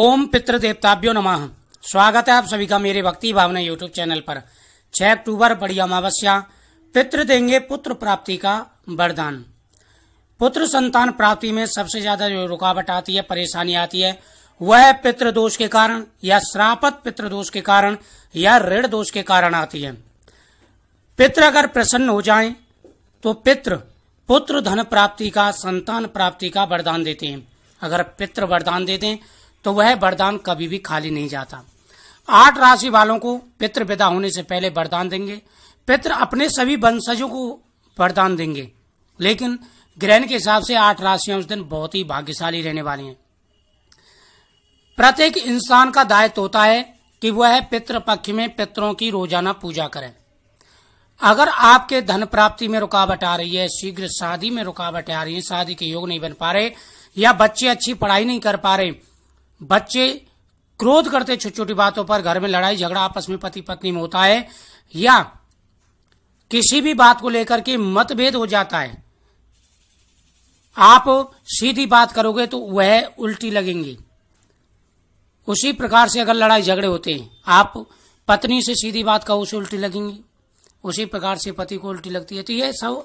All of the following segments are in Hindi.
ओम पितृ देवताभ्यो नमः स्वागत है आप सभी का मेरे भक्ति भावना यूट्यूब चैनल पर 6 अक्टूबर बड़ी अमावस्या पितृ देंगे पुत्र प्राप्ति का वरदान पुत्र संतान प्राप्ति में सबसे ज्यादा जो रुकावट आती है परेशानी आती है वह पितृ दोष के कारण या श्रापत पितृ दोष के कारण या ऋण दोष के कारण आती है पित्र अगर प्रसन्न हो जाए तो पित्र पुत्र धन प्राप्ति का संतान प्राप्ति का वरदान देते हैं अगर पित्र वरदान देते हैं तो वह वरदान कभी भी खाली नहीं जाता आठ राशि वालों को पितृ विदा होने से पहले वरदान देंगे पित्र अपने सभी वंशजों को वरदान देंगे लेकिन ग्रहण के हिसाब से आठ राशियां उस दिन बहुत ही भाग्यशाली रहने वाली हैं प्रत्येक इंसान का दायित्व होता है कि वह पित्र पक्ष में पितरों की रोजाना पूजा करें अगर आपके धन प्राप्ति में रुकावट आ रही है शीघ्र शादी में रुकावट आ रही है शादी के योग नहीं बन पा रहे या बच्चे अच्छी पढ़ाई नहीं कर पा रहे बच्चे क्रोध करते छोटी छोटी बातों पर घर में लड़ाई झगड़ा आपस में पति पत्नी में होता है या किसी भी बात को लेकर के मतभेद हो जाता है आप सीधी बात करोगे तो वह उल्टी लगेंगी उसी प्रकार से अगर लड़ाई झगड़े होते हैं आप पत्नी से सीधी बात कहो उसे उल्टी लगेंगी उसी प्रकार से पति को उल्टी लगती है तो यह सब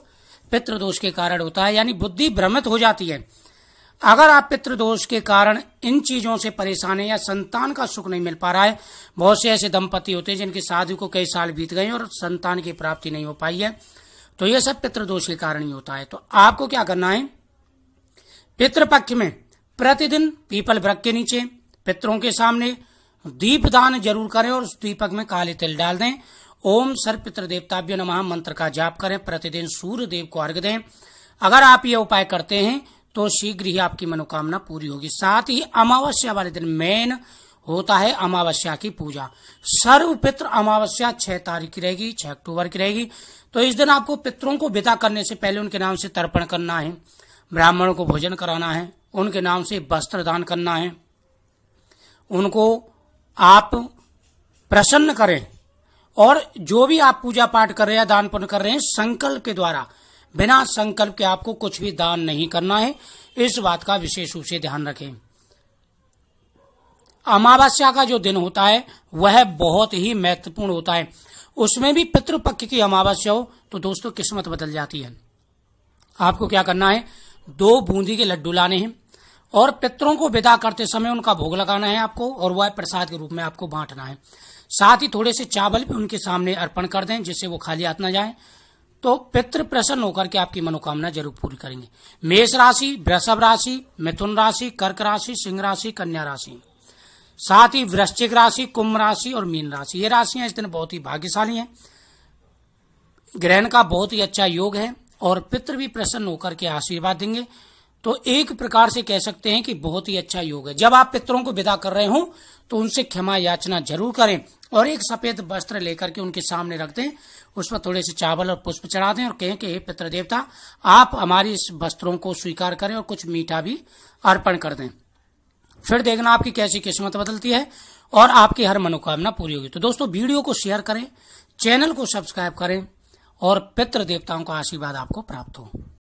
पितृदोष के कारण होता है यानी बुद्धि भ्रमित हो जाती है अगर आप पितृदोष के कारण इन चीजों से परेशान है या संतान का सुख नहीं मिल पा रहा है बहुत से ऐसे दंपति होते हैं जिनके साधु को कई साल बीत गए और संतान की प्राप्ति नहीं हो पाई है तो यह सब पितृदोष के कारण ही होता है तो आपको क्या करना है पितृपक्ष में प्रतिदिन पीपल वृक्ष के नीचे पितरों के सामने दीप दान जरूर करें और उस दीपक में काले तिल डाल दें ओम सर पितृदेवताभ्यो नमः मंत्र का जाप करें प्रतिदिन सूर्य देव को अर्घ दें अगर आप ये उपाय करते हैं तो शीघ्र ही आपकी मनोकामना पूरी होगी साथ ही अमावस्या वाले दिन मेन होता है अमावस्या की पूजा सर्व पित्र अमावस्या छह तारीख की रहेगी छह अक्टूबर की रहेगी तो इस दिन आपको पितरों को विदा करने से पहले उनके नाम से तर्पण करना है ब्राह्मणों को भोजन कराना है उनके नाम से वस्त्र दान करना है उनको आप प्रसन्न करें और जो भी आप पूजा पाठ कर रहे हैं दान पुण्य कर रहे हैं संकल्प के द्वारा बिना संकल्प के आपको कुछ भी दान नहीं करना है इस बात का विशेष रूप से ध्यान रखें अमावस्या का जो दिन होता है वह बहुत ही महत्वपूर्ण होता है उसमें भी पितृपक्ष की अमावस्या हो तो दोस्तों किस्मत बदल जाती है आपको क्या करना है दो बूंदी के लड्डू लाने हैं और पितरों को विदा करते समय उनका भोग लगाना है आपको और वह प्रसाद के रूप में आपको बांटना है साथ ही थोड़े से चावल भी उनके सामने अर्पण कर दें जिससे वो खाली हाथ ना जाए तो पितृ प्रसन्न होकर के आपकी मनोकामना जरूर पूरी करेंगे मेष राशि वृषभ राशि मिथुन राशि कर्क राशि सिंह राशि कन्या राशि साथ ही वृश्चिक राशि कुंभ राशि और मीन राशि ये राशियां इस दिन बहुत ही भाग्यशाली हैं ग्रहण का बहुत ही अच्छा योग है और पितृ भी प्रसन्न होकर के आशीर्वाद देंगे तो एक प्रकार से कह सकते हैं कि बहुत ही अच्छा योग है जब आप पितरों को विदा कर रहे हो तो उनसे क्षमा याचना जरूर करें और एक सफेद वस्त्र लेकर के उनके सामने रख दें उस पर थोड़े से चावल और पुष्प चढ़ा दें और कहें कि हे पितृ देवता आप हमारी इस वस्त्रों को स्वीकार करें और कुछ मीठा भी अर्पण कर दें फिर देखना आपकी कैसी किस्मत बदलती है और आपकी हर मनोकामना पूरी होगी तो दोस्तों वीडियो को शेयर करें चैनल को सब्सक्राइब करें और पितृ देवताओं का आशीर्वाद आपको प्राप्त हो